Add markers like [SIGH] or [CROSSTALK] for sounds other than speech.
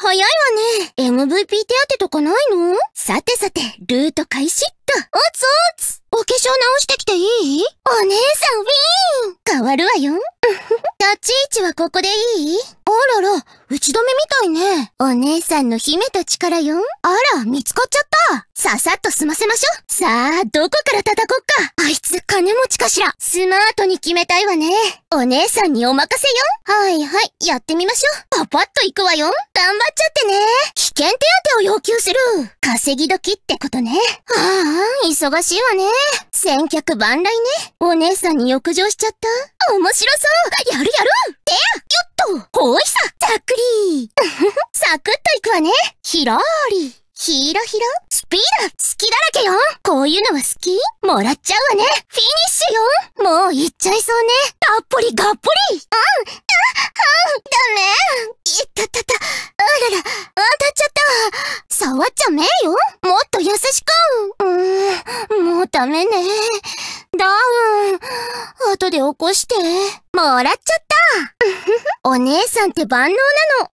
早いわね。MVP 手当とかないのさてさて、ルート開始っと。おつおつお化粧直してきていいお姉さんウィーン変わるわよ。[LAUGHS] 立ち位置はここでいいやら、打ち止めみたいね。お姉さんの秘めた力よ。あら、見つかっちゃった。ささっと済ませましょ。さあ、どこから叩こっか。あいつ、金持ちかしら。スマートに決めたいわね。お姉さんにお任せよ。はいはい、やってみましょう。パパッと行くわよ。頑張っちゃってね。危険手当を要求する。稼ぎ時ってことね。ああ、忙しいわね。先客万来ね。お姉さんに浴場しちゃった。面白そう。やるやる。でや、よっと、おいさっくり [LAUGHS] サクッといくわねひらーりひらひらスピード好きだらけよこういうのは好きもらっちゃうわねフィニッシュよもういっちゃいそうねたっぷりがっぷりうんあんダメいたったったあらら当たっちゃった触っちゃめえよもっと優しくうーんもうダメねダウン後で起こしてもらっちゃったお姉さんって万能なの。